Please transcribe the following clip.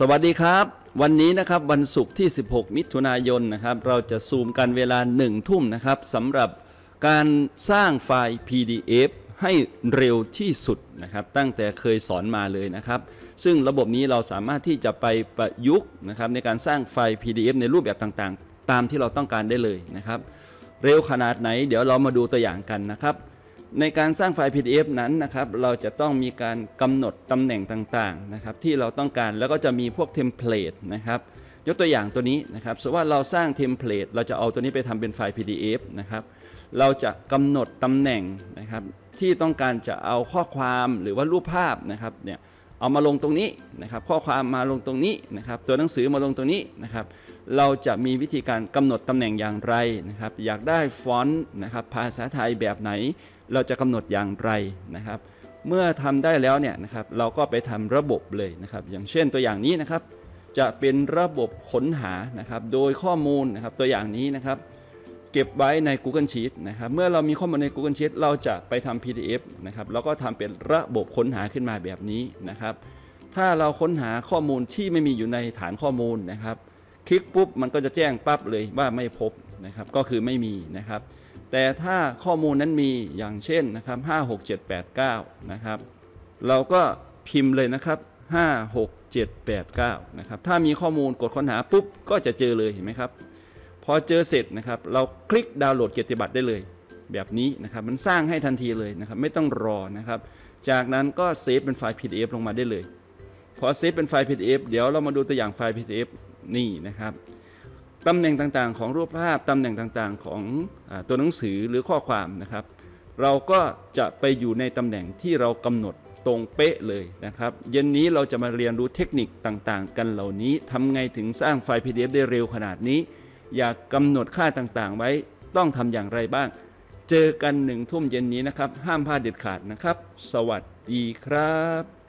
สวัสดีครับ วันนี้นะครับวันศุกร์ที่ 16 มิถุนายนนะครับ เราจะซูมกันเวลา 1 ทุ่มนะครับสำหรับการสร้างไฟล์ PDF ให้เร็วที่สุดนะครับ ตั้งแต่เคยสอนมาเลยนะครับ ซึ่งระบบนี้เราสามารถที่จะไปประยุกต์นะครับ ในการสร้างไฟล์ PDF ในรูปแบบต่าง ๆ ตามที่เราต้องการได้เลยนะครับ เร็วขนาดไหน เดี๋ยวเรามาดูตัวอย่างกันนะครับในการสร้างไฟล์ PDF นั้นนะครับ เราจะต้องมีการกำหนดตำแหน่งต่างๆนะครับ ที่เราต้องการแล้วก็จะมีพวกเทมเพลตนะครับ ยกตัวอย่างตัวนี้นะครับสมมติว่าเราสร้างเทมเพลตเราจะเอาตัวนี้ไปทำเป็นไฟล์ PDF นะครับ เราจะกำหนดตำแหน่งนะครับ ที่ต้องการจะเอาข้อความหรือว่ารูปภาพนะครับเนี่ยเอามาลงตรงนี้นะครับ ข้อความมาลงตรงนี้นะครับ ตัวหนังสือมาลงตรงนี้นะครับ เราจะมีวิธีการกำหนดตำแหน่งอย่างไรนะครับ อยากได้ฟอนต์นะครับ ภาษาไทยแบบไหน เราจะกำหนดอย่างไรนะครับ เมื่อทำได้แล้วเนี่ยนะครับเราก็ไปทำระบบเลยนะครับ อย่างเช่นตัวอย่างนี้นะครับ จะเป็นระบบค้นหานะครับ โดยข้อมูลนะครับตัวอย่างนี้นะครับเก็บไว้ใน Google Sheet นะครับเมื่อเรามีข้อมูลใน Google Sheet เราจะไปทำ PDF นะครับแล้วก็ทำเป็นระบบค้นหาขึ้นมาแบบนี้นะครับ ถ้าเราค้นหาข้อมูลที่ไม่มีอยู่ในฐานข้อมูลนะครับ คลิกปุ๊บมันก็จะแจ้งปั๊บเลยว่าไม่พบนะครับ ก็คือไม่มีนะครับ แต่ถ้าข้อมูลนั้นมีอย่างเช่นนะครับ5 6 7 8 9นะครับเราก็พิมพ์เลยนะครับ 5 6 7 8 9นะครับถ้ามีข้อมูลกดค้นหาปุ๊บก็จะเจอเลยเห็นไหมครับพอเจอเสร็จนะครับเราคลิกดาวน์โหลดเกียรติบัตรได้เลย แบบนี้นะครับมันสร้างให้ทันทีเลยนะครับ ไม่ต้องรอนะครับ จากนั้นก็เซฟเป็นไฟล์ PDF ลงมาได้เลย พอเซฟเป็นไฟล์ PDF เดี๋ยวเรามาดูตัวอย่างไฟล์ PDF นี่นะครับตำแหน่งต่างๆของรูปภาพ ตำแหน่งต่างๆของอตัวหนังสือหรือข้อความนะครับ เราก็จะไปอยู่ในตำแหน่งที่เรากำหนดตรงเป๊ะเลยนะครับ เย็นนี้เราจะมาเรียนรู้เทคนิคต่างๆกันเหล่านี้ทำไงถึงสร้างไฟล์ PDF ได้เร็วขนาดนี้อยากกำหนดค่าต่างๆไว้ ต้องทำอย่างไรบ้าง เจอกันหนึ่งทุ่มเย็นนี้นะครับ ห้ามพลาดเด็ดขาดนะครับ สวัสดีครับ